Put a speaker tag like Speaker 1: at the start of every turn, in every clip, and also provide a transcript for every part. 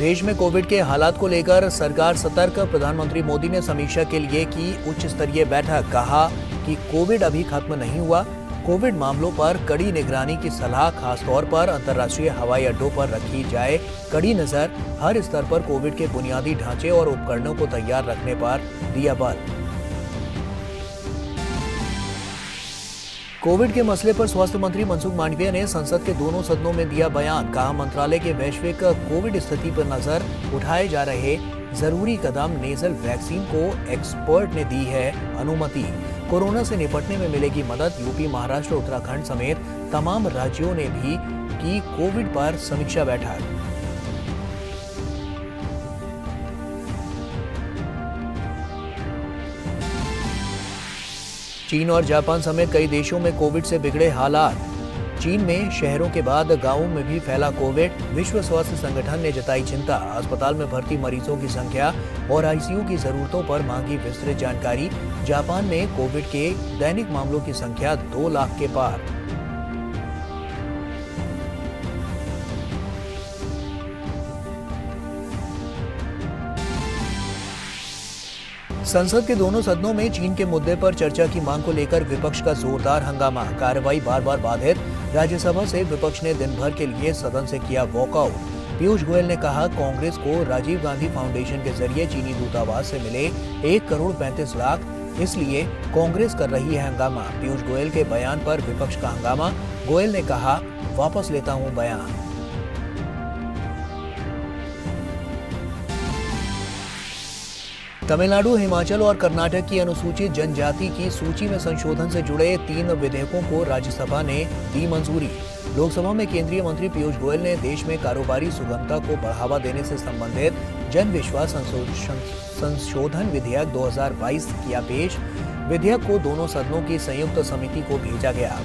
Speaker 1: देश में कोविड के हालात को लेकर सरकार सतर्क प्रधानमंत्री मोदी ने समीक्षा के लिए की उच्च स्तरीय बैठक कहा कि कोविड अभी खत्म नहीं हुआ कोविड मामलों पर कड़ी निगरानी की सलाह खासतौर पर अंतर्राष्ट्रीय हवाई अड्डों पर रखी जाए कड़ी नजर हर स्तर पर कोविड के बुनियादी ढांचे और उपकरणों को तैयार रखने पर दिया बल कोविड के मसले पर स्वास्थ्य मंत्री मनसुख मांडविया ने संसद के दोनों सदनों में दिया बयान कहा मंत्रालय के वैश्विक कोविड स्थिति पर नजर उठाए जा रहे जरूरी कदम नेजल वैक्सीन को एक्सपर्ट ने दी है अनुमति कोरोना से निपटने में मिलेगी मदद यूपी महाराष्ट्र उत्तराखंड समेत तमाम राज्यों ने भी की कोविड पर समीक्षा बैठक चीन और जापान समेत कई देशों में कोविड से बिगड़े हालात चीन में शहरों के बाद गांवों में भी फैला कोविड विश्व स्वास्थ्य संगठन ने जताई चिंता अस्पताल में भर्ती मरीजों की संख्या और आईसीयू की जरूरतों पर मांगी विस्तृत जानकारी जापान में कोविड के दैनिक मामलों की संख्या दो लाख के पार संसद के दोनों सदनों में चीन के मुद्दे पर चर्चा की मांग को लेकर विपक्ष का जोरदार हंगामा कार्रवाई बार बार बाधित राज्यसभा से विपक्ष ने दिन भर के लिए सदन से किया वॉकआउट पीयूष गोयल ने कहा कांग्रेस को राजीव गांधी फाउंडेशन के जरिए चीनी दूतावास से मिले एक करोड़ पैंतीस लाख इसलिए कांग्रेस कर रही है हंगामा पीयूष गोयल के बयान पर विपक्ष का हंगामा गोयल ने कहा वापस लेता हूं बयान तमिलनाडु हिमाचल और कर्नाटक की अनुसूचित जनजाति की सूची में संशोधन से जुड़े तीन विधेयकों को राज्यसभा ने दी मंजूरी लोकसभा में केंद्रीय मंत्री पीयूष गोयल ने देश में कारोबारी सुगमता को बढ़ावा देने से संबंधित जन विश्वास संशोधन विधेयक 2022 किया पेश विधेयक को दोनों सदनों की संयुक्त समिति को भेजा गया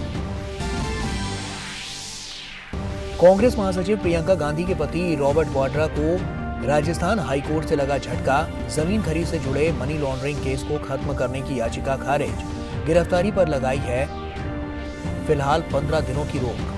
Speaker 1: कांग्रेस महासचिव प्रियंका गांधी के पति रॉबर्ट वाड्रा को राजस्थान हाईकोर्ट से लगा झटका जमीन खरीद से जुड़े मनी लॉन्ड्रिंग केस को खत्म करने की याचिका खारिज गिरफ्तारी पर लगाई है फिलहाल पंद्रह दिनों की रोक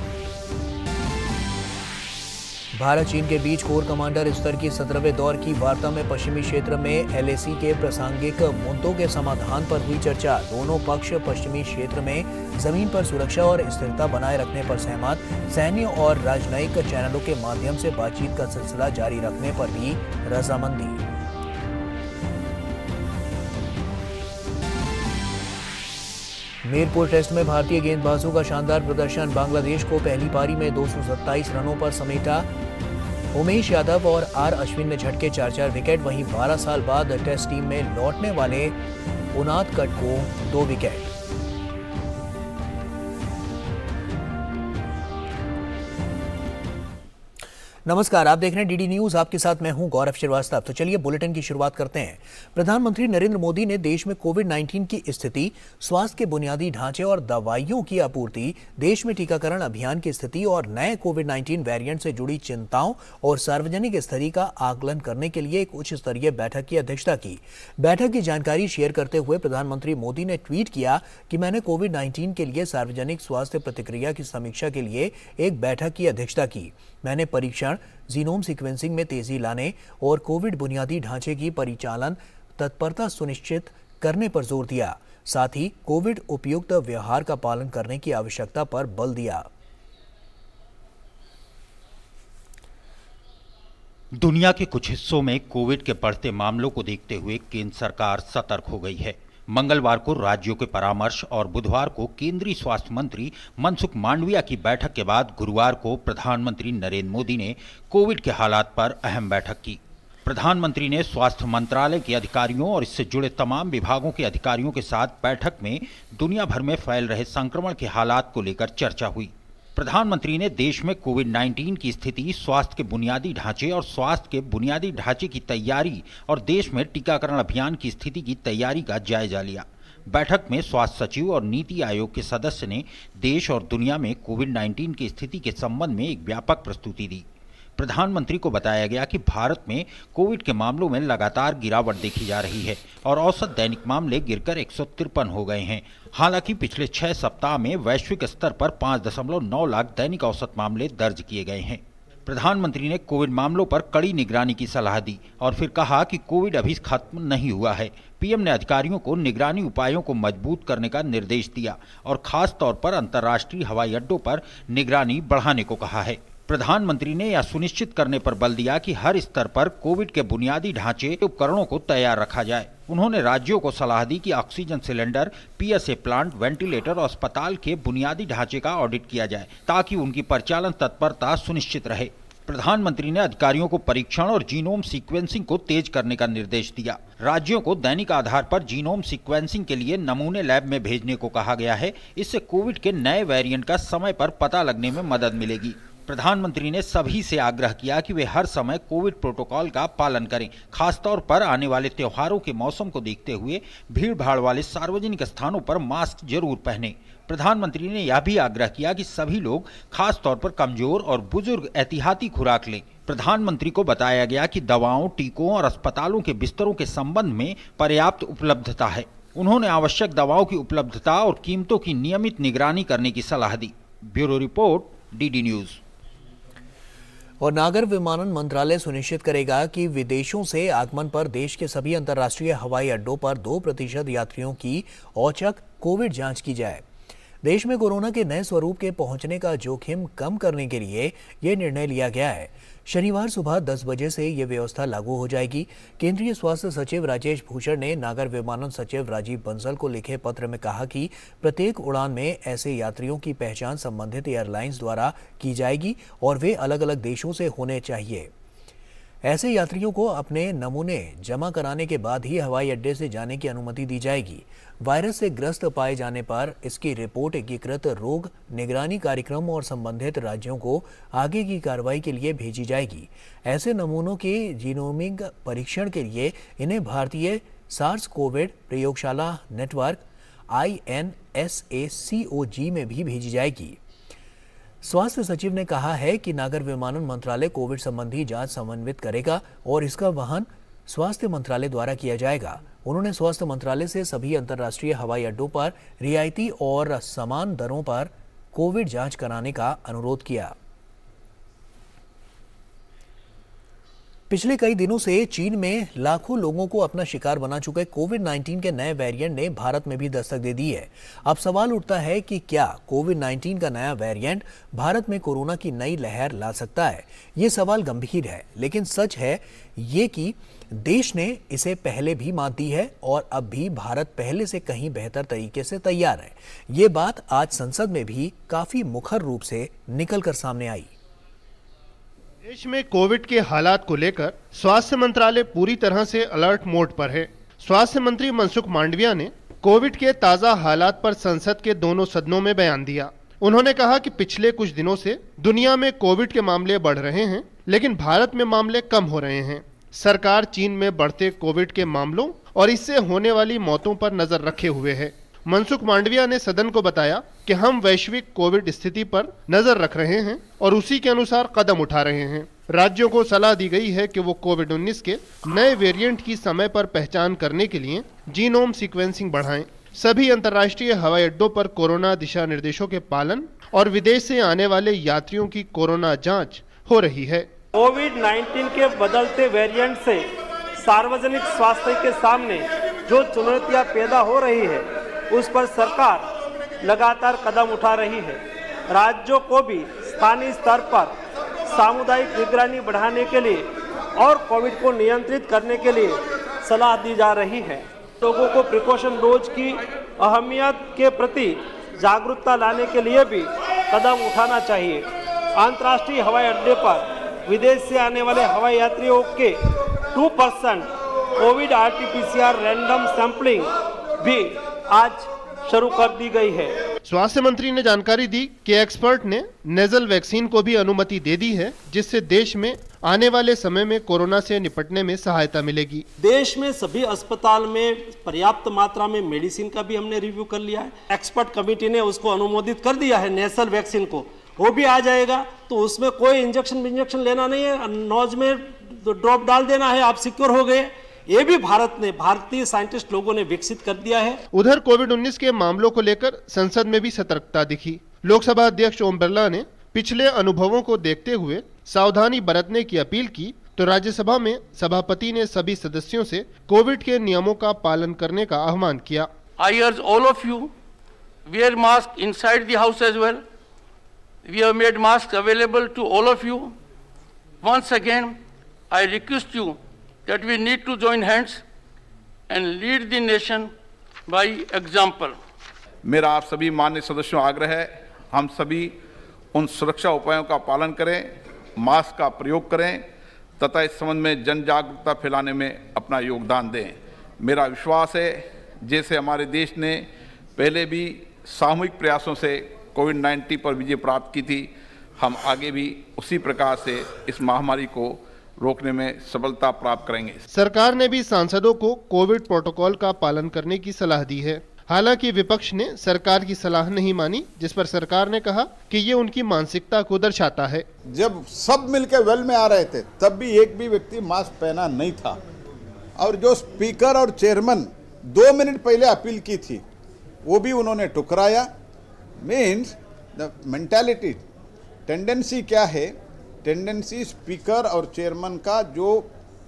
Speaker 1: भारत चीन के बीच कोर कमांडर स्तर की सत्रहवें दौर की वार्ता में पश्चिमी क्षेत्र में एलएसी के प्रासंगिक मुद्दों के समाधान पर हुई चर्चा दोनों पक्ष पश्चिमी क्षेत्र में जमीन पर सुरक्षा और स्थिरता बनाए रखने पर सहमत सैन्य और राजनयिक चैनलों के माध्यम से बातचीत का सिलसिला जारी रखने पर भी रजामंदी मीरपुर टेस्ट में भारतीय गेंदबाजों का शानदार प्रदर्शन बांग्लादेश को पहली पारी में दो रनों पर समेटा उमेश यादव और आर अश्विन ने झटके चार चार विकेट वहीं 12 साल बाद टेस्ट टीम में लौटने वाले उनाद कट को दो विकेट नमस्कार आप देख रहे हैं डीडी न्यूज आपके साथ मैं हूं गौरव श्रीवास्तव तो चलिए बुलेटिन की शुरुआत करते हैं प्रधानमंत्री नरेंद्र मोदी ने देश में कोविड 19 की स्थिति स्वास्थ्य के बुनियादी ढांचे और दवाइयों की आपूर्ति देश में टीकाकरण अभियान की स्थिति और नए कोविड 19 वेरिएंट से जुड़ी चिंताओं और सार्वजनिक स्तरीय का आकलन करने के लिए एक उच्च स्तरीय बैठक की अध्यक्षता की बैठक की जानकारी शेयर करते हुए प्रधानमंत्री मोदी ने ट्वीट किया कि मैंने कोविड नाइन्टीन के लिए सार्वजनिक स्वास्थ्य प्रतिक्रिया की समीक्षा के लिए एक बैठक की अध्यक्षता की मैंने परीक्षण जीनोम सीक्वेंसिंग में तेजी लाने और कोविड बुनियादी ढांचे की परिचालन तत्परता सुनिश्चित करने पर जोर दिया साथ ही कोविड उपयुक्त व्यवहार का पालन करने की आवश्यकता पर बल दिया
Speaker 2: दुनिया के कुछ हिस्सों में कोविड के बढ़ते मामलों को देखते हुए केंद्र सरकार सतर्क हो गई है मंगलवार को राज्यों के परामर्श और बुधवार को केंद्रीय स्वास्थ्य मंत्री मनसुख मांडविया की बैठक के बाद गुरुवार को प्रधानमंत्री नरेंद्र मोदी ने कोविड के हालात पर अहम बैठक की प्रधानमंत्री ने स्वास्थ्य मंत्रालय के अधिकारियों और इससे जुड़े तमाम विभागों के अधिकारियों के साथ बैठक में दुनिया भर में फैल रहे संक्रमण के हालात को लेकर चर्चा हुई प्रधानमंत्री ने देश में कोविड 19 की स्थिति स्वास्थ्य के बुनियादी ढांचे और स्वास्थ्य के बुनियादी ढांचे की तैयारी और देश में टीकाकरण अभियान की स्थिति की तैयारी का जायजा लिया बैठक में स्वास्थ्य सचिव और नीति आयोग के सदस्य ने देश और दुनिया में कोविड 19 की स्थिति के संबंध में एक व्यापक प्रस्तुति दी प्रधानमंत्री को बताया गया कि भारत में कोविड के मामलों में लगातार गिरावट देखी जा रही है और औसत दैनिक मामले गिरकर एक हो गए हैं हालांकि पिछले छह सप्ताह में वैश्विक स्तर पर पाँच लाख दैनिक औसत मामले दर्ज किए गए हैं प्रधानमंत्री ने कोविड मामलों पर कड़ी निगरानी की सलाह दी और फिर कहा कि कोविड अभी खत्म नहीं हुआ है पीएम ने अधिकारियों को निगरानी उपायों को मजबूत करने का निर्देश दिया और खास तौर पर अंतर्राष्ट्रीय हवाई अड्डों पर निगरानी बढ़ाने को कहा है प्रधानमंत्री ने यह सुनिश्चित करने पर बल दिया कि हर स्तर पर कोविड के बुनियादी ढांचे उपकरणों को तैयार रखा जाए उन्होंने राज्यों को सलाह दी कि oxygen cylinder PSA plant ventilator और अस्पताल के बुनियादी ढांचे का ऑडिट किया जाए ताकि उनकी परिचालन तत्परता सुनिश्चित रहे प्रधानमंत्री ने अधिकारियों को परीक्षण और जीनोम सीक्वेंसिंग को तेज करने का निर्देश दिया राज्यों को दैनिक आधार पर जीनोम सीक्वेंसिंग के लिए नमूने लैब में भेजने को कहा गया है इससे कोविड के नए वेरिएंट का समय पर पता लगने में मदद मिलेगी प्रधानमंत्री ने सभी से आग्रह किया कि वे हर समय कोविड प्रोटोकॉल का पालन करें खासतौर पर आने वाले त्योहारों के मौसम को देखते हुए भीड़ भाड़ वाले सार्वजनिक स्थानों पर मास्क जरूर पहने प्रधानमंत्री ने यह भी आग्रह किया कि सभी लोग खासतौर पर कमजोर और बुजुर्ग एहतियाती खुराक लें प्रधानमंत्री को बताया गया कि दवाओं टीकों और अस्पतालों के बिस्तरों के संबंध में पर्याप्त उपलब्धता है उन्होंने आवश्यक दवाओं की उपलब्धता और कीमतों की नियमित निगरानी करने की सलाह दी ब्यूरो रिपोर्ट डीडी न्यूज़ और नागर विमानन मंत्रालय सुनिश्चित करेगा
Speaker 1: कि विदेशों से आगमन पर देश के सभी अंतर्राष्ट्रीय हवाई अड्डों पर दो प्रतिशत यात्रियों की औचक कोविड जांच की जाए देश में कोरोना के नए स्वरूप के पहुंचने का जोखिम कम करने के लिए यह निर्णय लिया गया है शनिवार सुबह 10 बजे से ये व्यवस्था लागू हो जाएगी केंद्रीय स्वास्थ्य सचिव राजेश भूषण ने नागर विमानन सचिव राजीव बंसल को लिखे पत्र में कहा कि प्रत्येक उड़ान में ऐसे यात्रियों की पहचान संबंधित एयरलाइंस द्वारा की जाएगी और वे अलग अलग देशों से होने चाहिए ऐसे यात्रियों को अपने नमूने जमा कराने के बाद ही हवाई अड्डे से जाने की अनुमति दी जाएगी वायरस से ग्रस्त पाए जाने पर इसकी रिपोर्ट एकीकृत रोग निगरानी कार्यक्रम और संबंधित राज्यों को आगे की कार्रवाई के लिए भेजी जाएगी ऐसे नमूनों के जीनोमिक परीक्षण के लिए इन्हें भारतीय सार्स कोविड प्रयोगशाला नेटवर्क आई में भी भेजी जाएगी स्वास्थ्य सचिव ने कहा है कि नागर विमानन मंत्रालय कोविड संबंधी जांच समन्वित करेगा और इसका वाहन स्वास्थ्य मंत्रालय द्वारा किया जाएगा उन्होंने स्वास्थ्य मंत्रालय से सभी अंतर्राष्ट्रीय हवाई अड्डों पर रियायती और समान दरों पर कोविड जांच कराने का अनुरोध किया पिछले कई दिनों से चीन में लाखों लोगों को अपना शिकार बना चुके कोविड 19 के नए वेरिएंट ने भारत में भी दस्तक दे दी है अब सवाल उठता है कि क्या कोविड 19 का नया वेरिएंट भारत में कोरोना की नई लहर ला सकता है ये सवाल गंभीर है लेकिन सच है ये कि देश ने इसे पहले भी मात दी है और अब भी भारत पहले से कहीं बेहतर तरीके से तैयार है ये बात आज संसद में भी काफ़ी मुखर रूप से निकल कर सामने आई
Speaker 3: देश में कोविड के हालात को लेकर स्वास्थ्य मंत्रालय पूरी तरह से अलर्ट मोड पर है स्वास्थ्य मंत्री मनसुख मांडविया ने कोविड के ताज़ा हालात पर संसद के दोनों सदनों में बयान दिया उन्होंने कहा कि पिछले कुछ दिनों से दुनिया में कोविड के मामले बढ़ रहे हैं लेकिन भारत में मामले कम हो रहे हैं सरकार चीन में बढ़ते कोविड के मामलों और इससे होने वाली मौतों पर नजर रखे हुए है मनसुख मांडविया ने सदन को बताया कि हम वैश्विक कोविड स्थिति पर नजर रख रहे हैं और उसी के अनुसार कदम उठा रहे हैं राज्यों को सलाह दी गई है कि वो कोविड 19 के नए वेरिएंट की समय पर पहचान करने के लिए जीनोम सीक्वेंसिंग बढ़ाएं सभी अंतर्राष्ट्रीय हवाई अड्डों पर कोरोना दिशा निर्देशों के पालन और विदेश से आने वाले यात्रियों की कोरोना जांच हो रही है
Speaker 4: कोविड 19 के बदलते वेरिएंट से सार्वजनिक स्वास्थ्य के सामने जो चुनौतियां पैदा हो रही है उस पर सरकार लगातार कदम उठा रही है राज्यों को भी स्थानीय स्तर पर सामुदायिक निगरानी बढ़ाने के लिए और कोविड को नियंत्रित करने के लिए सलाह दी जा रही है लोगों को प्रिकॉशन डोज की अहमियत के प्रति जागरूकता लाने के लिए भी कदम उठाना चाहिए अंतर्राष्ट्रीय हवाई अड्डे पर विदेश से आने वाले हवाई यात्रियों के two percent COVID R T random sampling भी
Speaker 3: आज शुरू कर दी गई है स्वास्थ्य मंत्री ने जानकारी दी कि एक्सपर्ट ने नेजल वैक्सीन को भी अनुमति दे दी है जिससे देश में आने वाले समय में कोरोना से निपटने में सहायता मिलेगी देश में सभी अस्पताल में पर्याप्त मात्रा में मेडिसिन
Speaker 4: का भी हमने रिव्यू कर लिया है एक्सपर्ट कमेटी ने उसको अनुमोदित कर दिया है नेसल वैक्सीन को वो भी आ जाएगा तो उसमें कोई इंजेक्शन इंजेक्शन लेना नहीं है नोज में ड्रॉप डाल देना
Speaker 2: है आप
Speaker 3: सिक्योर हो गए ये भी भारत ने भारतीय साइंटिस्ट लोगों ने विकसित कर दिया है उधर कोविड 19 के मामलों को लेकर संसद में भी सतर्कता दिखी लोकसभा अध्यक्ष ओम बिरला ने पिछले अनुभवों को देखते हुए सावधानी बरतने की अपील की तो राज्यसभा में सभापति ने सभी सदस्यों से कोविड के नियमों का पालन करने का आह्वान किया I urge all of you mask inside the house as well we have
Speaker 5: made mask available to all of you once again I request you that we need to join hands and lead the nation by example. मेरा आप सभी मान्य सदस्यों आग्रह है हम सभी उन सुरक्षा उपायों का पालन करें मास्क का प्रयोग करें तथा इस संबंध में जन जागरूकता फैलाने में अपना योगदान दें मेरा विश्वास है जैसे हमारे देश ने पहले भी सामूहिक प्रयासों से कोविड 19 पर विजय प्राप्त की थी हम आगे भी उसी प्रकार से इस महामारी को रोकने में सफलता प्राप्त करेंगे
Speaker 3: सरकार ने भी सांसदों को कोविड प्रोटोकॉल का पालन करने की सलाह दी है हालांकि विपक्ष ने सरकार की सलाह नहीं मानी जिस पर सरकार ने कहा कि ये उनकी मानसिकता को दर्शाता है जब सब मिलकर वेल में आ रहे थे तब भी एक भी व्यक्ति मास्क
Speaker 5: पहना नहीं था और जो स्पीकर और चेयरमैन दो मिनट पहले अपील की थी वो भी उन्होंने टुकराया मीन्स द टेंडेंसी क्या है टेंडेंसी स्पीकर और चेयरमैन का जो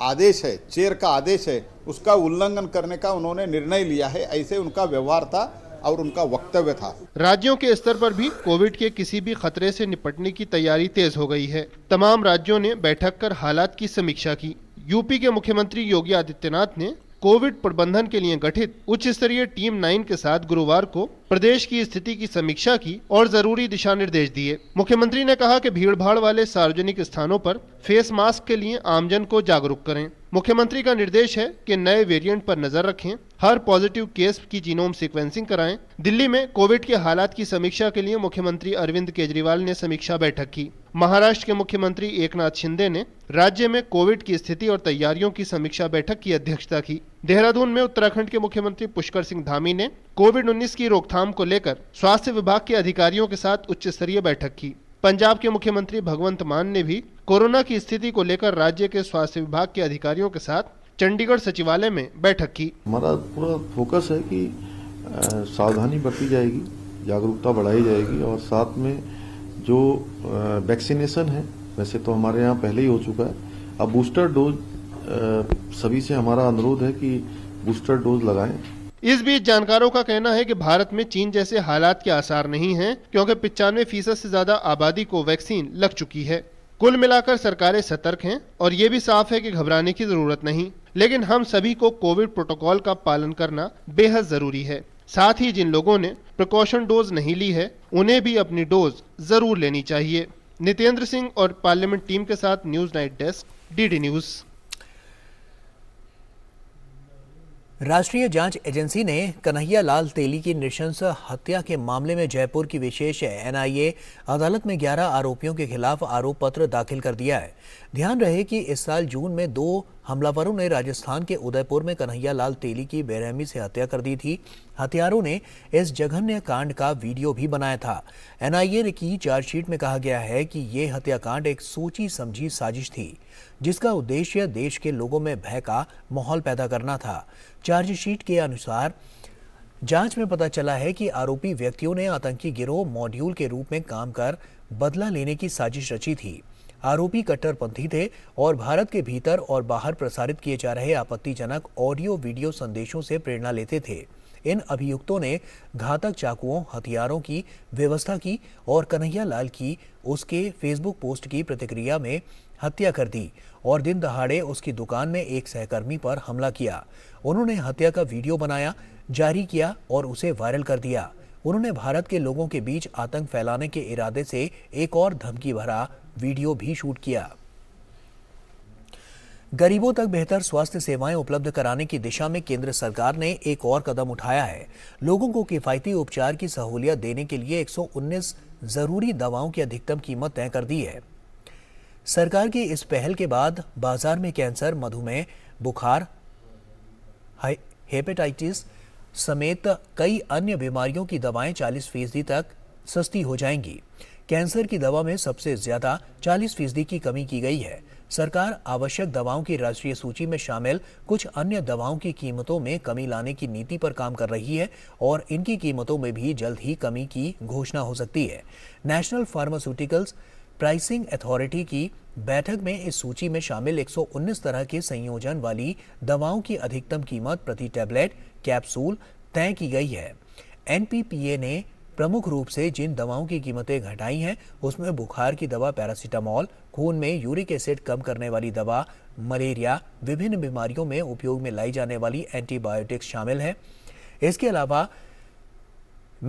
Speaker 5: आदेश है चेयर का आदेश है उसका उल्लंघन करने का उन्होंने निर्णय लिया है ऐसे उनका व्यवहार था और उनका वक्तव्य था
Speaker 3: राज्यों के स्तर पर भी कोविड के किसी भी खतरे से निपटने की तैयारी तेज हो गई है तमाम राज्यों ने बैठक कर हालात की समीक्षा की यूपी के मुख्यमंत्री योगी आदित्यनाथ ने कोविड प्रबंधन के लिए गठित उच्च स्तरीय टीम नाइन के साथ गुरुवार को प्रदेश की स्थिति की समीक्षा की और जरूरी दिशा निर्देश दिए मुख्यमंत्री ने कहा कि भीड़भाड़ वाले सार्वजनिक स्थानों पर फेस मास्क के लिए आमजन को जागरूक करें मुख्यमंत्री का निर्देश है कि नए वेरिएंट पर नजर रखें हर पॉजिटिव केस की जीनोम सिक्वेंसिंग कराएं दिल्ली में कोविड के हालात की समीक्षा के लिए मुख्यमंत्री अरविंद केजरीवाल ने समीक्षा बैठक की महाराष्ट्र के मुख्यमंत्री एकनाथ शिंदे ने राज्य में कोविड की स्थिति और तैयारियों की समीक्षा बैठक की अध्यक्षता की देहरादून में उत्तराखंड के मुख्यमंत्री पुष्कर सिंह धामी ने कोविड 19 की रोकथाम को लेकर स्वास्थ्य विभाग के अधिकारियों के साथ उच्च स्तरीय बैठक की पंजाब के मुख्यमंत्री भगवंत मान ने भी कोरोना की स्थिति को लेकर राज्य के स्वास्थ्य विभाग के अधिकारियों के साथ चंडीगढ़ सचिवालय में बैठक की
Speaker 5: हमारा पूरा फोकस है की सावधानी बरती जाएगी जागरूकता बढ़ाई जाएगी और साथ में जो वैक्सीनेशन है वैसे तो हमारे यहाँ पहले ही हो चुका है अब बूस्टर डोज सभी से हमारा अनुरोध है कि बूस्टर डोज लगाएं
Speaker 3: इस बीच जानकारों का कहना है कि भारत में चीन जैसे हालात के आसार नहीं हैं क्योंकि पिचानवे फीसद ऐसी ज्यादा आबादी को वैक्सीन लग चुकी है कुल मिलाकर सरकारें सतर्क हैं और ये भी साफ है कि घबराने की जरूरत नहीं लेकिन हम सभी को कोविड प्रोटोकॉल का पालन करना बेहद जरूरी है साथ ही जिन लोगों ने प्रिकॉशन डोज नहीं ली है उन्हें भी अपनी डोज जरूर लेनी चाहिए नितेंद्र सिंह और पार्लियामेंट टीम के साथ news night desk DD news राष्ट्रीय जांच एजेंसी ने कन्हैया लाल
Speaker 1: तेली की नृशंस हत्या के मामले में जयपुर की विशेष एनआईए अदालत में 11 आरोपियों के खिलाफ आरोप पत्र दाखिल कर दिया है ध्यान रहे कि इस साल जून में दो हमलावरों ने राजस्थान के उदयपुर में कन्हैया लाल तेली की बेरहमी से हत्या कर दी थी हथियारों ने इस जघन्य कांड का वीडियो भी बनाया था एनआईए की चार्जशीट में कहा गया है कि ये हत्याकांड एक सोची समझी साजिश थी जिसका उद्देश्य देश के लोगों में भय का माहौल पैदा करना था चार्जशीट के अनुसार जांच में पता चला है कि आरोपी व्यक्तियों ने आतंकी गिरोह मॉड्यूल के रूप में काम कर बदला लेने की साजिश रची थी आरोपी कट्टरपंथी थे और भारत के भीतर और बाहर प्रसारित किए जा रहे आपत्तिजनक ऑडियो वीडियो संदेशों से प्रेरणा लेते थे इन अभियुक्तों ने घातक चाकुओं हथियारों की व्यवस्था की और कन्हैया लाल की उसके फेसबुक पोस्ट की प्रतिक्रिया में हत्या कर दी और दिन दहाड़े उसकी दुकान में एक सहकर्मी पर हमला किया उन्होंने हत्या का वीडियो बनाया जारी किया और उसे वायरल कर दिया उन्होंने भारत के लोगों के बीच आतंक फैलाने के इरादे से एक और धमकी भरा वीडियो भी शूट किया गरीबों तक बेहतर स्वास्थ्य सेवाएं उपलब्ध कराने की दिशा में केंद्र सरकार ने एक और कदम उठाया है लोगों को किफायती उपचार की सहूलियत देने के लिए 119 जरूरी दवाओं की अधिकतम कीमत तय कर दी है सरकार की इस पहल के बाद बाजार में कैंसर मधुमेह बुखार हेपेटाइटिस समेत कई अन्य बीमारियों की दवाएं 40 फीसदी तक सस्ती हो जाएंगी कैंसर की दवा में सबसे ज्यादा 40 फीसदी की कमी की गई है सरकार आवश्यक दवाओं की राष्ट्रीय सूची में शामिल कुछ अन्य दवाओं की कीमतों में कमी लाने की नीति पर काम कर रही है और इनकी कीमतों में भी जल्द ही कमी की घोषणा हो सकती है नेशनल फार्मास्यूटिकल्स प्राइसिंग अथॉरिटी की बैठक में इस सूची में शामिल 119 तरह के संयोजन वाली दवाओं की अधिकतम कीमत प्रति टैबलेट कैप्सूल तय की गई है एनपीपीए ने प्रमुख रूप से जिन दवाओं की कीमतें घटाई हैं उसमें बुखार की दवा पैरासीटामॉल खून में यूरिक एसिड कम करने वाली दवा मलेरिया विभिन्न बीमारियों में उपयोग में लाई जाने वाली एंटीबायोटिक्स शामिल हैं इसके अलावा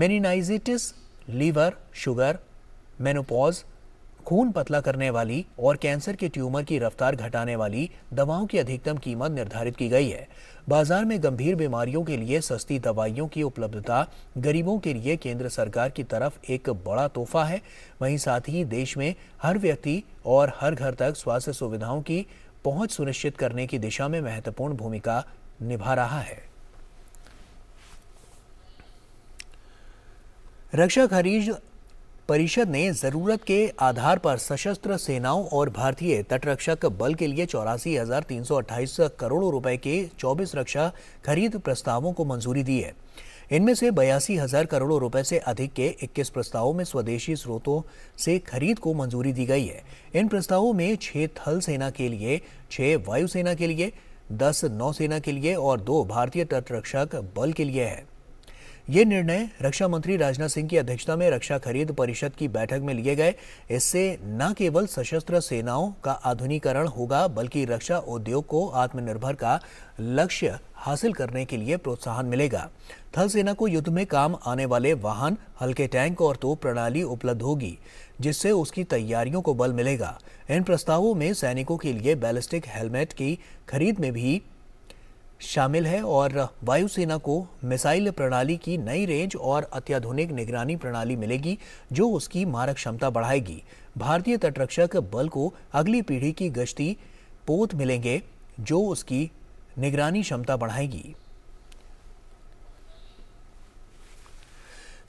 Speaker 1: मेनिनाइजिटिस लीवर शुगर मेनोपॉज खून पतला करने वाली और कैंसर के ट्यूमर की रफ्तार घटाने वाली दवाओं की अधिकतम कीमत निर्धारित की गई है बाजार में गंभीर बीमारियों के लिए सस्ती दवाइयों की उपलब्धता गरीबों के लिए केंद्र सरकार की तरफ एक बड़ा तोहफा है वहीं साथ ही देश में हर व्यक्ति और हर घर तक स्वास्थ्य सुविधाओं की पहुंच सुनिश्चित करने की दिशा में महत्वपूर्ण भूमिका निभा रहा है रक्षा खरीद परिषद ने जरूरत के आधार पर सशस्त्र सेनाओं और भारतीय तटरक्षक बल के लिए चौरासी करोड़ रुपए के 24 रक्षा खरीद प्रस्तावों को मंजूरी दी है इनमें से बयासी हजार करोड़ रुपए से अधिक के 21 प्रस्तावों में स्वदेशी स्रोतों से खरीद को मंजूरी दी गई है इन प्रस्तावों में छह थल सेना के लिए छह वायुसेना के लिए दस नौसेना के लिए और दो भारतीय तटरक्षक बल के लिए है ये निर्णय रक्षा मंत्री राजनाथ सिंह की अध्यक्षता में रक्षा खरीद परिषद की बैठक में लिए गए इससे न केवल सशस्त्र सेनाओं का आधुनिकरण होगा बल्कि रक्षा उद्योग को आत्मनिर्भर का लक्ष्य हासिल करने के लिए प्रोत्साहन मिलेगा थल सेना को युद्ध में काम आने वाले वाहन हल्के टैंक और तोप प्रणाली उपलब्ध होगी जिससे उसकी तैयारियों को बल मिलेगा इन प्रस्तावों में सैनिकों के लिए बैलिस्टिक हेलमेट की खरीद में भी शामिल है और वायुसेना को मिसाइल प्रणाली की नई रेंज और अत्याधुनिक निगरानी प्रणाली मिलेगी जो उसकी मारक क्षमता बढ़ाएगी भारतीय तटरक्षक बल को अगली पीढ़ी की गश्ती पोत मिलेंगे जो उसकी निगरानी क्षमता बढ़ाएगी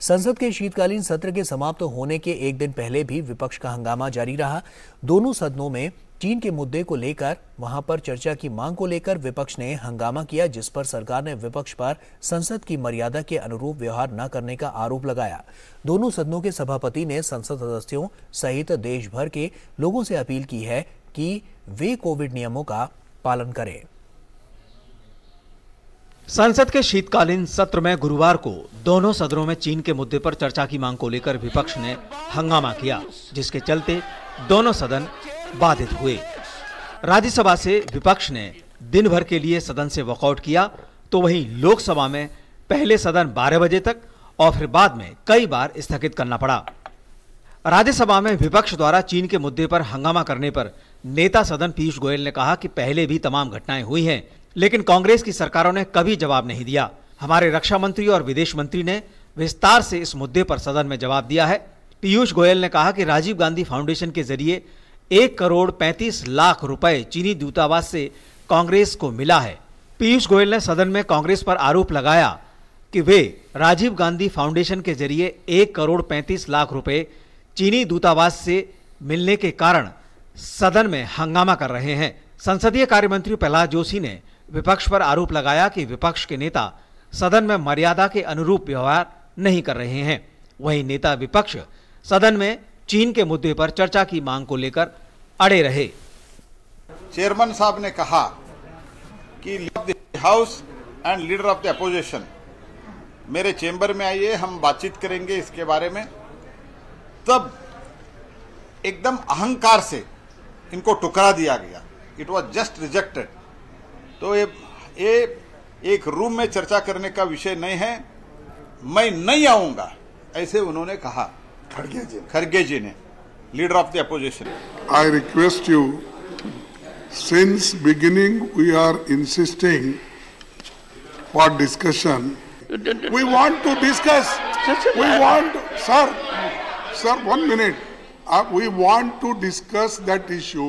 Speaker 1: संसद के शीतकालीन सत्र के समाप्त होने के एक दिन पहले भी विपक्ष का हंगामा जारी रहा दोनों सदनों में चीन के मुद्दे को लेकर वहां पर चर्चा की मांग को लेकर विपक्ष ने हंगामा किया जिस पर सरकार ने विपक्ष पर संसद की मर्यादा के अनुरूप व्यवहार न करने का आरोप लगाया दोनों सदनों के सभापति ने संसद सदस्यों सहित देश भर के लोगों से अपील की है कि वे कोविड नियमों का पालन करें संसद के शीतकालीन सत्र में गुरुवार को
Speaker 6: दोनों सदनों में चीन के मुद्दे पर चर्चा की मांग को लेकर विपक्ष ने हंगामा किया जिसके चलते दोनों सदन बाधित हुए राज्यसभा से विपक्ष ने दिन भर के लिए सदन से वॉकआउट किया तो वहीं लोकसभा में पहले सदन 12 बजे तक और फिर बाद में कई बार स्थगित करना पड़ा राज्यसभा में विपक्ष द्वारा चीन के मुद्दे पर हंगामा करने पर नेता सदन पीयूष गोयल ने कहा कि पहले भी तमाम घटनाएं हुई हैं लेकिन कांग्रेस की सरकारों ने कभी जवाब नहीं दिया हमारे रक्षा मंत्री और विदेश मंत्री ने विस्तार से इस मुद्दे पर सदन में जवाब दिया है पीयूष गोयल ने कहा कि राजीव गांधी फाउंडेशन के जरिए एक करोड़ पैंतीस लाख रुपए चीनी दूतावास से कांग्रेस को मिला है पीयूष गोयल ने सदन में कांग्रेस पर आरोप लगाया कि वे राजीव गांधी फाउंडेशन के जरिए एक करोड़ पैंतीस लाख रुपए चीनी दूतावास से मिलने के कारण सदन में हंगामा कर रहे हैं संसदीय कार्य मंत्री प्रहलाद जोशी ने विपक्ष पर आरोप लगाया कि विपक्ष के नेता सदन में मर्यादा के अनुरूप व्यवहार नहीं कर रहे हैं वहीं नेता विपक्ष सदन में चीन के मुद्दे पर
Speaker 5: चर्चा की मांग को लेकर अड़े रहे चेयरमैन साहब ने कहा कि house and leader of the opposition मेरे चेंबर में आइए हम बातचीत करेंगे इसके बारे में तब एकदम अहंकार से इनको टुकरा दिया गया इट वॉज जस्ट रिजेक्टेड तो ये ये एक रूम में चर्चा करने का विषय नहीं है मैं नहीं आऊंगा ऐसे उन्होंने कहा खड़गे जी खड़गे जी ने leader of the opposition I request you since beginning we are insisting for discussion we want to discuss we want sir sir one minute we
Speaker 6: want to discuss that issue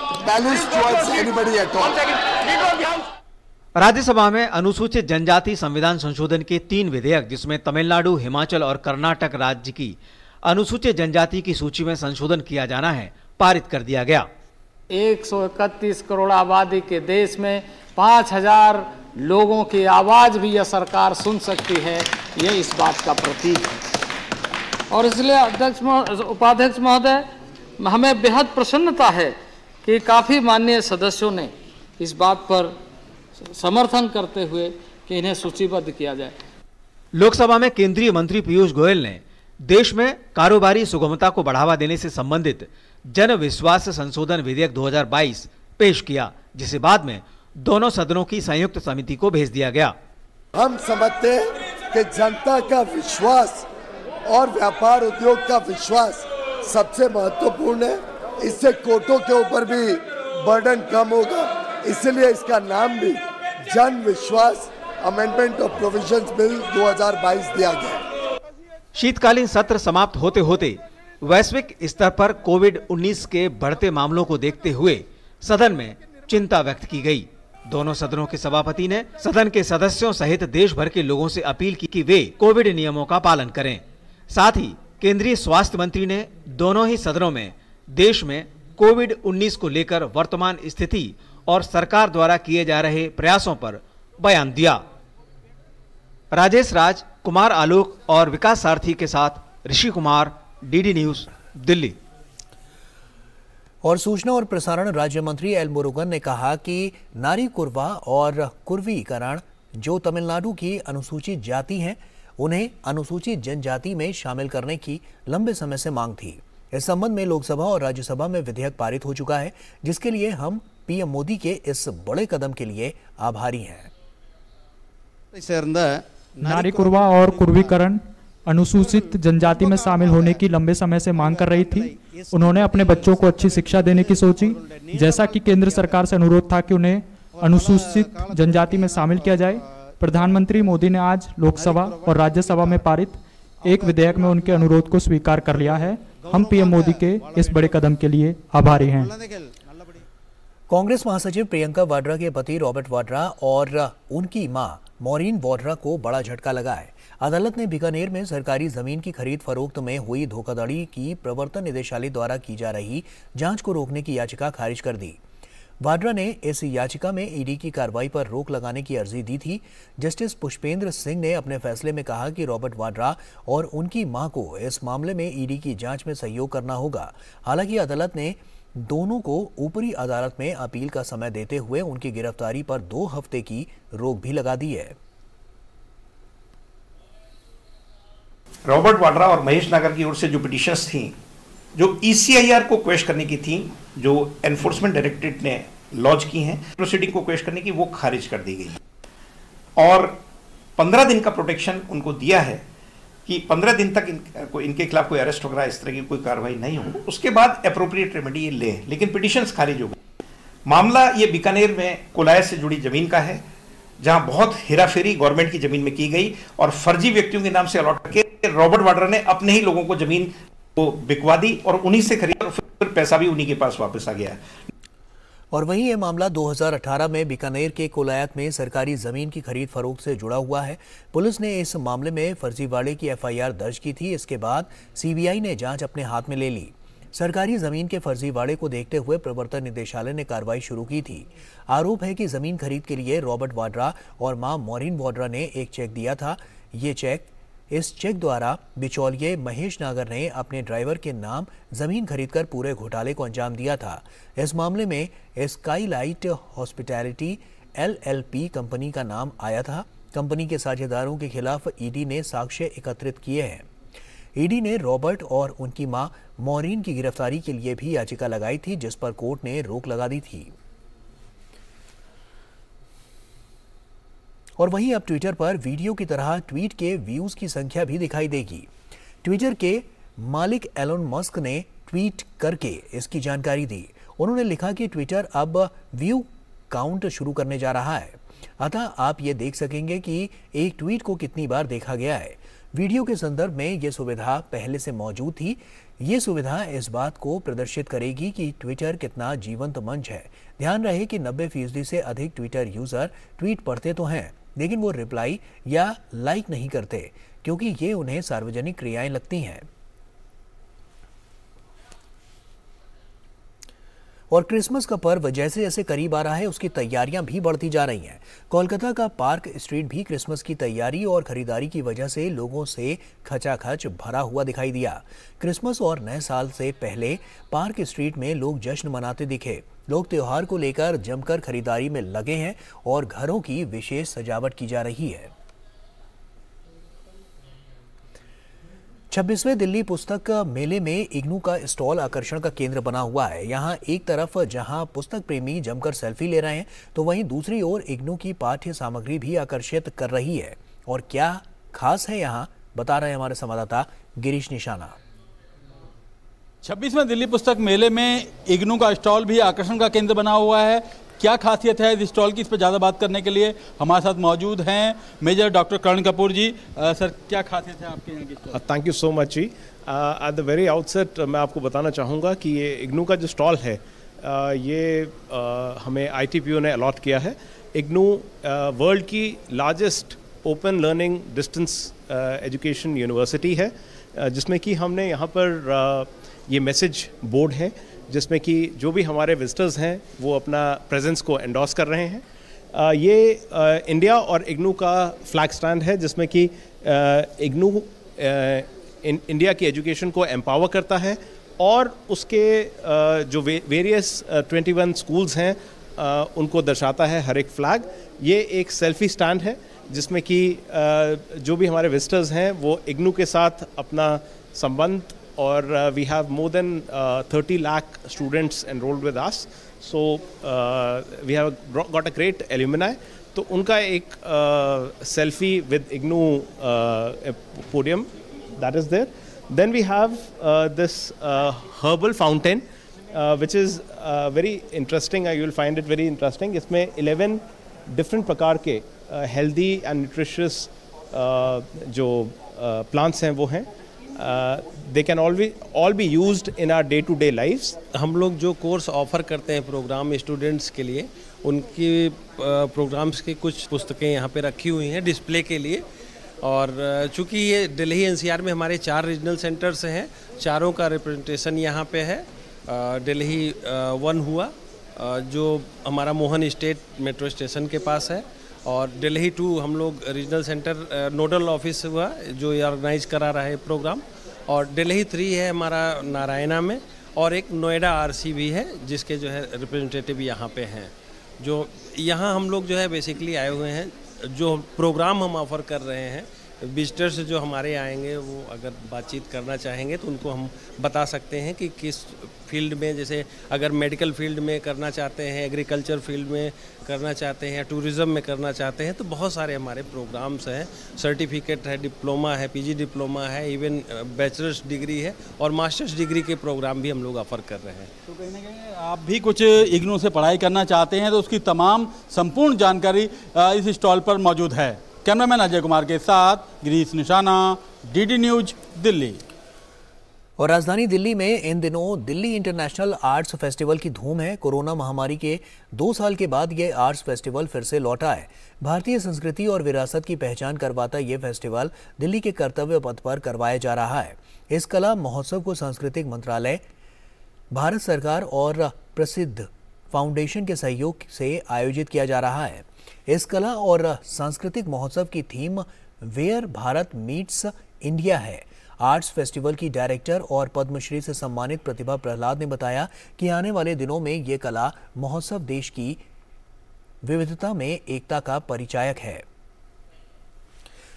Speaker 5: malice towards
Speaker 6: Rajya Sabha में अनुसूचित जनजाति संविधान संशोधन के तीन विधेयक जिसमें तमिलनाडु हिमाचल और कर्नाटक राज्य की अनुसूचित जनजाति की सूची में संशोधन किया जाना है पारित कर दिया गया
Speaker 5: 131 करोड़ आबादी के देश में 5000 लोगों की आवाज भी यह सरकार सुन सकती है
Speaker 4: ये इस बात का प्रतीक है
Speaker 5: और इसलिए अध्यक्ष उपाध्यक्ष महोदय हमें बेहद प्रसन्नता है कि काफ़ी माननीय सदस्यों ने इस बात पर समर्थन करते हुए कि इन्हें सूचीबद्ध किया जाए
Speaker 6: लोकसभा में केंद्रीय मंत्री पीयूष गोयल ने देश में कारोबारी सुगमता को बढ़ावा देने से संबंधित जन विश्वास संशोधन विधेयक 2022 पेश किया जिसे बाद में दोनों सदनों की संयुक्त समिति को भेज दिया गया
Speaker 5: हम समझते हैं कि जनता का विश्वास और व्यापार उद्योग का विश्वास सबसे महत्वपूर्ण है इससे कोटों के ऊपर भी बर्डन कम होगा इसलिए इसका नाम भी जन विश्वास अमेंडमेंट ऑफ प्रोविजंस बिल 2022 दिया गया
Speaker 6: शीतकालीन सत्र समाप्त होते होते वैश्विक स्तर पर कोविड 19 के बढ़ते मामलों को देखते हुए सदन में चिंता व्यक्त की गई दोनों सदनों के सभापति ने सदन के सदस्यों सहित देश भर के लोगों से अपील की कि वे कोविड नियमों का पालन करें साथ ही केंद्रीय स्वास्थ्य मंत्री ने दोनों ही सदनों में देश में कोविड 19 को लेकर वर्तमान स्थिति और सरकार द्वारा किए जा रहे प्रयासों पर बयान दिया राजेश राज
Speaker 1: कुमार आलोक और विकास सारथी के साथ ऋषि कुमार डीडी न्यूज दिल्ली और सूचना और प्रसारण राज्य मंत्री एल मुरुगन ने कहा कि नारी कुर्वा और कुर्वीकरण जो तमिलनाडु की अनुसूचित जाति हैं उन्हें अनुसूचित जनजाति में शामिल करने की लंबे समय से मांग थी इस संबंध में लोकसभा और राज्यसभा में विधेयक पारित हो चुका है जिसके लिए हम पीएम मोदी के इस बड़े कदम के लिए आभारी हैं
Speaker 2: नारी कुर्वा और कुर्वीकरण अनुसूचित हम्म, जनजाति में शामिल होने की लंबे समय से मांग कर रही थी उन्होंने अपने बच्चों को अच्छी शिक्षा देने की सोची जैसा कि केंद्र सरकार से अनुरोध था कि उन्हें अनुसूचित जनजाति में शामिल किया जाए प्रधानमंत्री मोदी ने आज लोकसभा और राज्यसभा में पारित एक विधेयक में उनके अनुरोध को स्वीकार कर लिया है हम पीएम मोदी के इस बड़े कदम के लिए आभारी हैं
Speaker 1: कांग्रेस महासचिव प्रियंका वाड्रा के पति रॉबर्ट वाड्रा और उनकी मां मोरिन वाड्रा को बड़ा झटका लगा है अदालत ने बीकानेर में सरकारी जमीन की खरीद फरोख्त में हुई धोखाधड़ी की प्रवर्तन निदेशालय द्वारा की जा रही जांच को रोकने की याचिका खारिज कर दी वाड्रा ने इस याचिका में ईडी की कार्रवाई पर रोक लगाने की अर्जी दी थी जस्टिस पुष्पेंद्र सिंह ने अपने फैसले में कहा कि रॉबर्ट वाड्रा और उनकी मां को इस मामले में ईडी की जांच में सहयोग करना होगा हालांकि अदालत ने दोनों को ऊपरी अदालत में अपील का समय देते हुए उनकी गिरफ्तारी पर दो हफ्ते की रोक भी लगा दी है रॉबर्ट वाड्रा और महेश नागर की ओर से जो पिटिशन थी जो
Speaker 6: ईसीआईआर e को क्वेश्चन करने की थी जो एनफोर्समेंट डायरेक्टरेट ने लॉन्च की हैं प्रोसीडिंग को क्वेश्चन करने की वो खारिज कर दी गई और पंद्रह दिन का प्रोटेक्शन उनको दिया है कि पंद्रह दिन तक इनको इनके खिलाफ कोई अरेस्ट वगैरह इस तरह की कोई कार्रवाई नहीं हो उसके बाद अप्रोप्रिएट रेमेडी ले लेकिन पिटिशन खारिज हो गई मामला ये बीकानेर में कोलायत से जुड़ी जमीन का है जहां बहुत हेराफेरी गवर्नमेंट की जमीन में की गई और फर्जी व्यक्तियों के नाम से अलॉट करके रॉबर्ट वाड्रा ने अपने ही लोगों को जमीन वो बिकवा दी और उन्हीं से खरीद फिर पैसा भी उन्हीं के पास वापस आ गया
Speaker 1: और वहीं ये मामला 2018 में बीकानेर के कोलायत में सरकारी जमीन की खरीद फरोख्त से जुड़ा हुआ है पुलिस ने इस मामले में फर्जीवाड़े की एफआईआर दर्ज की थी इसके बाद सीबीआई ने जांच अपने हाथ में ले ली सरकारी जमीन के फर्जीवाड़े को देखते हुए प्रवर्तन निदेशालय ने कार्रवाई शुरू की थी आरोप है कि जमीन खरीद के लिए रॉबर्ट वाड्रा और मां मॉरिन वाड्रा ने एक चेक दिया था ये चेक इस चेक द्वारा बिचौलिए महेश नागर ने अपने ड्राइवर के नाम जमीन खरीदकर पूरे घोटाले को अंजाम दिया था इस मामले में स्काईलाइट हॉस्पिटैलिटी एलएलपी कंपनी का नाम आया था कंपनी के साझेदारों के खिलाफ ईडी ने साक्ष्य एकत्रित किए हैं ईडी ने रॉबर्ट और उनकी मां मोरिन की गिरफ्तारी के लिए भी याचिका लगाई थी जिस पर कोर्ट ने रोक लगा दी थी और वहीं अब ट्विटर पर वीडियो की तरह ट्वीट के व्यूज़ की संख्या भी दिखाई देगी ट्विटर के मालिक एलोन मस्क ने ट्वीट करके इसकी जानकारी दी उन्होंने लिखा कि ट्विटर अब व्यू काउंट शुरू करने जा रहा है अतः आप ये देख सकेंगे कि एक ट्वीट को कितनी बार देखा गया है वीडियो के संदर्भ में ये सुविधा पहले से मौजूद थी ये सुविधा इस बात को प्रदर्शित करेगी कि ट्विटर कितना जीवंत मंच है ध्यान रहे कि नब्बे फीसदी से अधिक ट्विटर यूजर ट्वीट पढ़ते तो हैं लेकिन वो रिप्लाई या लाइक नहीं करते क्योंकि ये उन्हें सार्वजनिक क्रियाएं लगती हैं और क्रिसमस का पर्व जैसे जैसे करीब आ रहा है उसकी तैयारियां भी बढ़ती जा रही हैं कोलकाता का पार्क स्ट्रीट भी क्रिसमस की तैयारी और खरीदारी की वजह से लोगों से खचाखच भरा हुआ दिखाई दिया क्रिसमस और नए साल से पहले पार्क स्ट्रीट में लोग जश्न मनाते दिखे लोग त्यौहार को लेकर जमकर खरीदारी में लगे हैं और घरों की विशेष सजावट की जा रही है छब्बीसवें दिल्ली पुस्तक मेले में इग्नू का स्टॉल आकर्षण का केंद्र बना हुआ है यहाँ एक तरफ जहाँ पुस्तक प्रेमी जमकर सेल्फी ले रहे हैं तो वहीं दूसरी ओर इग्नू की पाठ्य सामग्री भी आकर्षित कर रही है और क्या खास
Speaker 2: है यहाँ बता रहे हमारे संवाददाता गिरीश निशाना छब्बीसवें दिल्ली पुस्तक मेले में इग्नू का स्टॉल भी आकर्षण का केंद्र बना हुआ है क्या खासियत है इस स्टॉल की इस पर ज़्यादा बात करने के लिए हमारे साथ मौजूद हैं मेजर डॉक्टर करण कपूर जी आ, सर क्या खासियत है आपके यहाँ
Speaker 7: की thank you so much ji at the very outset मैं आपको बताना चाहूँगा कि ये इग्नू का जो स्टॉल है आ, ये आ, हमें आई ने अलॉट किया है इग्नू वर्ल्ड की largest open learning distance education university है जिसमें कि हमने यहाँ पर ये मैसेज बोर्ड है जिसमें कि जो भी हमारे विजिटर्स हैं वो अपना प्रेजेंस को एंडोस कर रहे हैं ये इंडिया और इग्नू का फ्लैग स्टैंड है जिसमें कि इग्नू इंडिया की एजुकेशन को एम्पावर करता है और उसके जो वेरियस ट्वेंटी वन स्कूल्स हैं उनको दर्शाता है हर एक फ्लैग ये एक सेल्फी स्टैंड है जिसमें कि जो भी हमारे विजिटर्स हैं वो इग्नू के साथ अपना संबंध और we have more than thirty lakh students enrolled with us so we have got a great got तो उनका एक selfie with IGNOU podium that is there then we have this herbal fountain which is very interesting I will find it very interesting इसमें eleven different प्रकार के healthy and nutritious जो plants uh, हैं वो हैं they can we all be use in our day to day life हम लोग जो कोर्स ऑफर करते हैं प्रोग्राम स्टूडेंट्स के लिए उनकी
Speaker 4: प्रोग्राम्स uh, की कुछ पुस्तकें यहाँ पे रखी हुई हैं डिस्प्ले के लिए और uh, चूंकि ये दिल्ली एनसीआर में हमारे चार रीजनल सेंटर्स हैं चारों का रिप्रेजेंटेशन यहाँ पे है uh, दिल्ली वन हुआ जो हमारा मोहन स्टेट मेट्रो स्टेशन के पास है और दिल्ली टू हम लोग रीजनल सेंटर नोडल ऑफिस हुआ जो ये ऑर्गेनाइज करा रहा है प्रोग्राम और दिल्ली थ्री है हमारा नारायणा में और एक नोएडा आरसी भी है जिसके जो है रिप्रेजेंटेटिव यहाँ पे हैं जो यहाँ हम लोग जो है बेसिकली आए हुए हैं जो प्रोग्राम हम ऑफ़र कर रहे हैं विजिटर्स जो हमारे आएंगे वो अगर बातचीत करना चाहेंगे तो उनको हम बता सकते हैं कि किस फील्ड में जैसे अगर मेडिकल फील्ड में करना चाहते हैं एग्रीकल्चर फील्ड में करना चाहते हैं टूरिज़म में करना चाहते हैं तो बहुत सारे हमारे प्रोग्राम्स हैं सर्टिफिकेट है डिप्लोमा है पीजी डिप्लोमा है इवन बैचलर्स डिग्री है और मास्टर्स डिग्री के प्रोग्राम भी हम
Speaker 2: लोग ऑफ़र कर रहे हैं तो कहीं ना कहीं आप भी कुछ इग्नो से पढ़ाई करना चाहते हैं तो उसकी तमाम संपूर्ण जानकारी uh, इस स्टॉल पर मौजूद है कैमरामैन अजय कुमार के साथ गिरीश निशाना डीडी न्यूज दिल्ली और राजधानी दिल्ली में इन दिनों
Speaker 1: दिल्ली इंटरनेशनल आर्ट्स फेस्टिवल की धूम है कोरोना महामारी के दो साल के बाद यह आर्ट्स फेस्टिवल फिर से लौटा है भारतीय संस्कृति और विरासत की पहचान करवाता ये फेस्टिवल दिल्ली के कर्तव्य पथ पर करवाया जा रहा है इस कला महोत्सव को सांस्कृतिक मंत्रालय भारत सरकार और प्रसिद्ध फाउंडेशन के सहयोग से आयोजित किया जा रहा है इस कला और सांस्कृतिक महोत्सव की theme where Bharat meets India है आर्ट्स फेस्टिवल की डायरेक्टर और पद्मश्री से सम्मानित प्रतिभा प्रहलाद ने बताया कि आने वाले दिनों में ये कला महोत्सव देश की विविधता में एकता का परिचायक है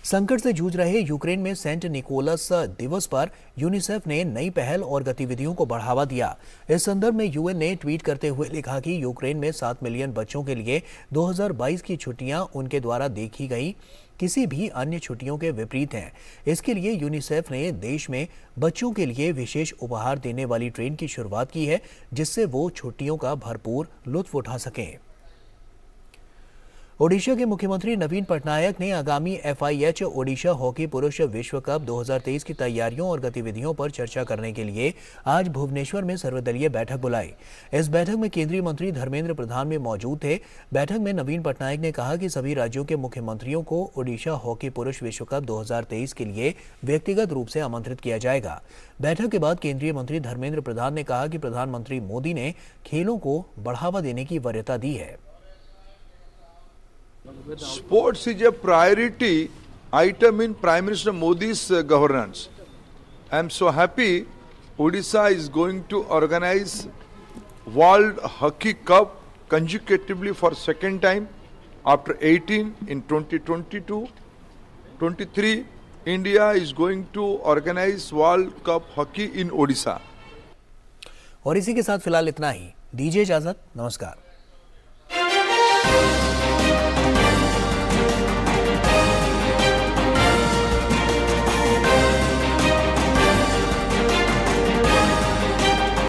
Speaker 1: संकट से जूझ रहे यूक्रेन में सेंट निकोलस दिवस पर यूनिसेफ ने नई पहल और गतिविधियों को बढ़ावा दिया इस संदर्भ में यूएन ने ट्वीट करते हुए लिखा कि यूक्रेन में सात मिलियन बच्चों के लिए 2022 की छुट्टियां उनके द्वारा देखी गई किसी भी अन्य छुट्टियों के विपरीत हैं इसके लिए यूनिसेफ ने देश में बच्चों के लिए विशेष उपहार देने वाली ट्रेन की शुरुआत की है जिससे वो छुट्टियों का भरपूर लुत्फ उठा सकें ओडिशा के मुख्यमंत्री नवीन पटनायक ने आगामी एफआईएच ओडिशा हॉकी पुरुष विश्व कप 2023 की तैयारियों और गतिविधियों पर चर्चा करने के लिए आज भुवनेश्वर में सर्वदलीय बैठक बुलाई इस बैठक में केंद्रीय मंत्री धर्मेंद्र प्रधान भी मौजूद थे बैठक में नवीन पटनायक ने कहा कि सभी राज्यों के मुख्यमंत्रियों को ओडिशा हॉकी पुरुष विश्व कप दो के लिए व्यक्तिगत रूप से आमंत्रित किया जाएगा बैठक के बाद केंद्रीय मंत्री धर्मेंद्र प्रधान ने कहा कि प्रधानमंत्री मोदी ने खेलों को बढ़ावा देने की वरीयता दी है
Speaker 5: Sports is a priority item in Prime Minister Modi's uh, governance. I am so happy Odisha is going to organize World Hockey Cup consecutively for second time after 18 in 2022 23 India is going to organize World Cup hockey in Odisha
Speaker 1: और इसी के साथ फिलहाल इतना ही दीजिए इजाजत नमस्कार